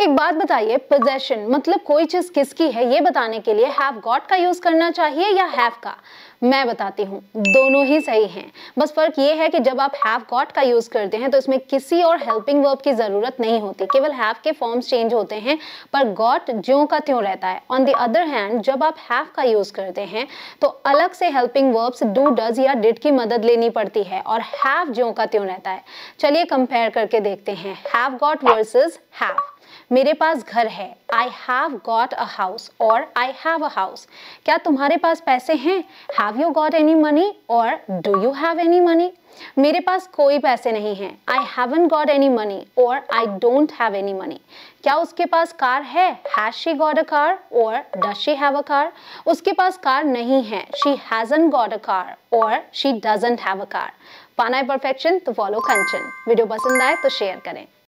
एक बात बताइए पोजेशन मतलब कोई चीज किसकी है ये बताने के लिए हैव गॉट का यूज करना चाहिए या हैव का मैं बताती हूँ दोनों ही सही हैं बस फर्क ये है कि जब आप हैव गॉट का यूज करते हैं तो इसमें किसी और हेल्पिंग वर्ब की जरूरत नहीं होती केवल हैव के फॉर्म्स चेंज होते हैं पर गॉट ज्यों का त्यों रहता है ऑन द अदर हैंड जब आप हैव का यूज करते हैं तो अलग से हेल्पिंग वर्ब्स डू डज या डिड की मदद लेनी पड़ती है और हैव ज्यों का त्यों रहता है चलिए कंपेयर करके देखते हैं हैव गॉट वर्सेज हैव मेरे पास घर है I have got a house और आई हैव अ हाउस क्या तुम्हारे पास पैसे हैं have you got any money और do you have any money मेरे पास कोई पैसे नहीं हैं I haven't got any money और I don't have any money क्या उसके पास कार है has she got a car और does she have a car उसके पास कार नहीं है she hasn't got a car और she doesn't have a car पाना है परफेक्शन तो फॉलो कंचन वीडियो पसंद आए तो शेयर करें